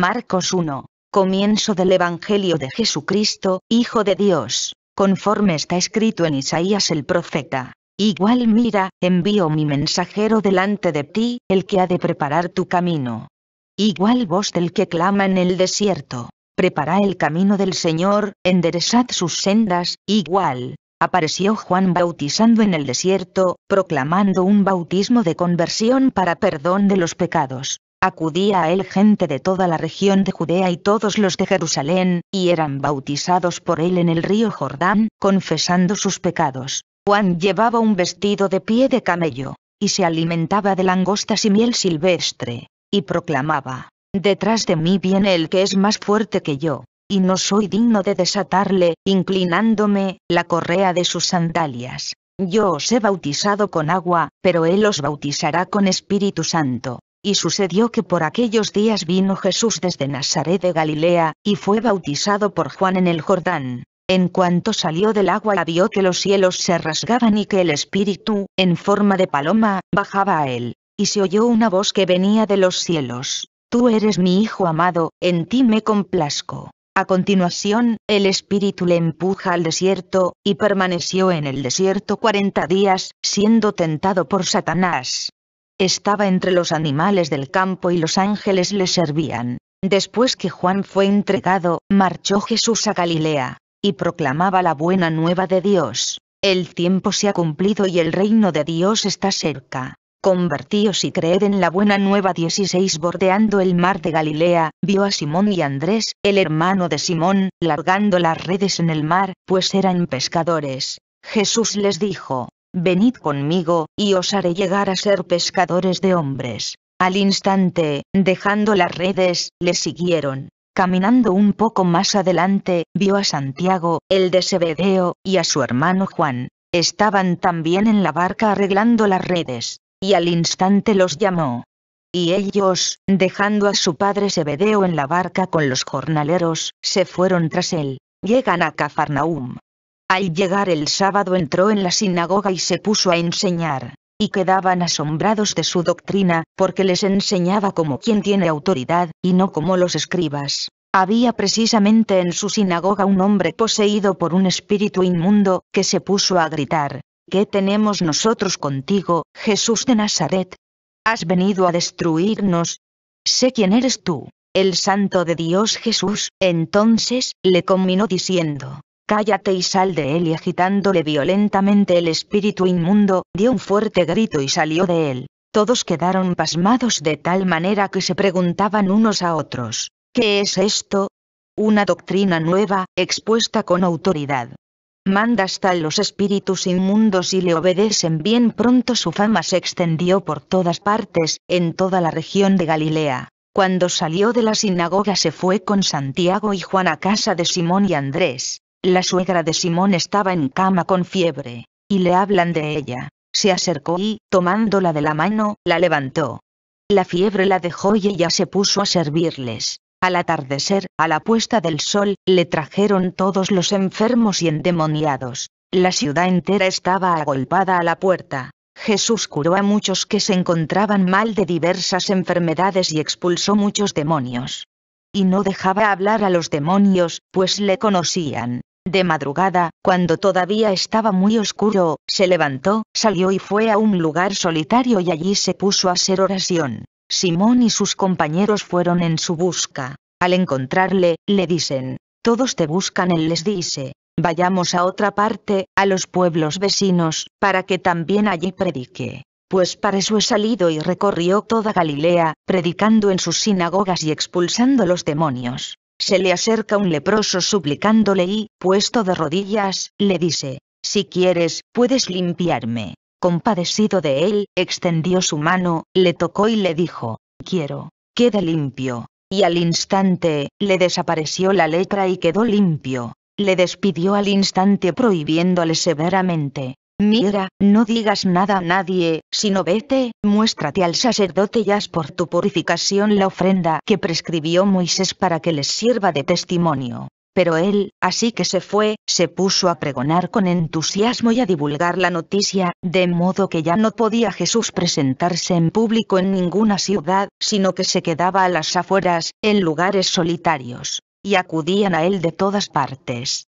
Marcos 1. Comienzo del Evangelio de Jesucristo, Hijo de Dios, conforme está escrito en Isaías el profeta. Igual mira, envío mi mensajero delante de ti, el que ha de preparar tu camino. Igual voz del que clama en el desierto. Prepara el camino del Señor, enderezad sus sendas, igual. Apareció Juan bautizando en el desierto, proclamando un bautismo de conversión para perdón de los pecados. Acudía a él gente de toda la región de Judea y todos los de Jerusalén, y eran bautizados por él en el río Jordán, confesando sus pecados. Juan llevaba un vestido de pie de camello, y se alimentaba de langostas y miel silvestre, y proclamaba, Detrás de mí viene el que es más fuerte que yo, y no soy digno de desatarle, inclinándome, la correa de sus sandalias. Yo os he bautizado con agua, pero él os bautizará con Espíritu Santo. Y sucedió que por aquellos días vino Jesús desde Nazaret de Galilea, y fue bautizado por Juan en el Jordán. En cuanto salió del agua la vio que los cielos se rasgaban y que el Espíritu, en forma de paloma, bajaba a él. Y se oyó una voz que venía de los cielos. Tú eres mi Hijo amado, en ti me complazco. A continuación, el Espíritu le empuja al desierto, y permaneció en el desierto cuarenta días, siendo tentado por Satanás. Estaba entre los animales del campo y los ángeles le servían. Después que Juan fue entregado, marchó Jesús a Galilea, y proclamaba la buena nueva de Dios. El tiempo se ha cumplido y el reino de Dios está cerca. Convertíos y creed en la buena nueva 16 bordeando el mar de Galilea, vio a Simón y Andrés, el hermano de Simón, largando las redes en el mar, pues eran pescadores. Jesús les dijo, venid conmigo, y os haré llegar a ser pescadores de hombres. Al instante, dejando las redes, le siguieron. Caminando un poco más adelante, vio a Santiago, el de Zebedeo, y a su hermano Juan. Estaban también en la barca arreglando las redes, y al instante los llamó. Y ellos, dejando a su padre Zebedeo en la barca con los jornaleros, se fueron tras él. Llegan a Cafarnaúm. Al llegar el sábado entró en la sinagoga y se puso a enseñar, y quedaban asombrados de su doctrina, porque les enseñaba como quien tiene autoridad, y no como los escribas. Había precisamente en su sinagoga un hombre poseído por un espíritu inmundo, que se puso a gritar, ¿Qué tenemos nosotros contigo, Jesús de Nazaret? ¿Has venido a destruirnos? Sé quién eres tú, el santo de Dios Jesús. Entonces, le conminó diciendo, cállate y sal de él y agitándole violentamente el espíritu inmundo, dio un fuerte grito y salió de él. Todos quedaron pasmados de tal manera que se preguntaban unos a otros, ¿qué es esto? Una doctrina nueva, expuesta con autoridad. Manda hasta los espíritus inmundos y le obedecen bien pronto su fama se extendió por todas partes, en toda la región de Galilea. Cuando salió de la sinagoga se fue con Santiago y Juan a casa de Simón y Andrés. La suegra de Simón estaba en cama con fiebre, y le hablan de ella. Se acercó y, tomándola de la mano, la levantó. La fiebre la dejó y ella se puso a servirles. Al atardecer, a la puesta del sol, le trajeron todos los enfermos y endemoniados. La ciudad entera estaba agolpada a la puerta. Jesús curó a muchos que se encontraban mal de diversas enfermedades y expulsó muchos demonios. Y no dejaba hablar a los demonios, pues le conocían. De madrugada, cuando todavía estaba muy oscuro, se levantó, salió y fue a un lugar solitario y allí se puso a hacer oración. Simón y sus compañeros fueron en su busca. Al encontrarle, le dicen, todos te buscan, él les dice, vayamos a otra parte, a los pueblos vecinos, para que también allí predique. Pues para eso he salido y recorrió toda Galilea, predicando en sus sinagogas y expulsando los demonios se le acerca un leproso suplicándole y, puesto de rodillas, le dice, si quieres, puedes limpiarme. Compadecido de él, extendió su mano, le tocó y le dijo, quiero, quede limpio. Y al instante, le desapareció la letra y quedó limpio. Le despidió al instante prohibiéndole severamente, Mira, no digas nada a nadie, sino vete, muéstrate al sacerdote y haz por tu purificación la ofrenda que prescribió Moisés para que les sirva de testimonio. Pero él, así que se fue, se puso a pregonar con entusiasmo y a divulgar la noticia, de modo que ya no podía Jesús presentarse en público en ninguna ciudad, sino que se quedaba a las afueras, en lugares solitarios, y acudían a él de todas partes.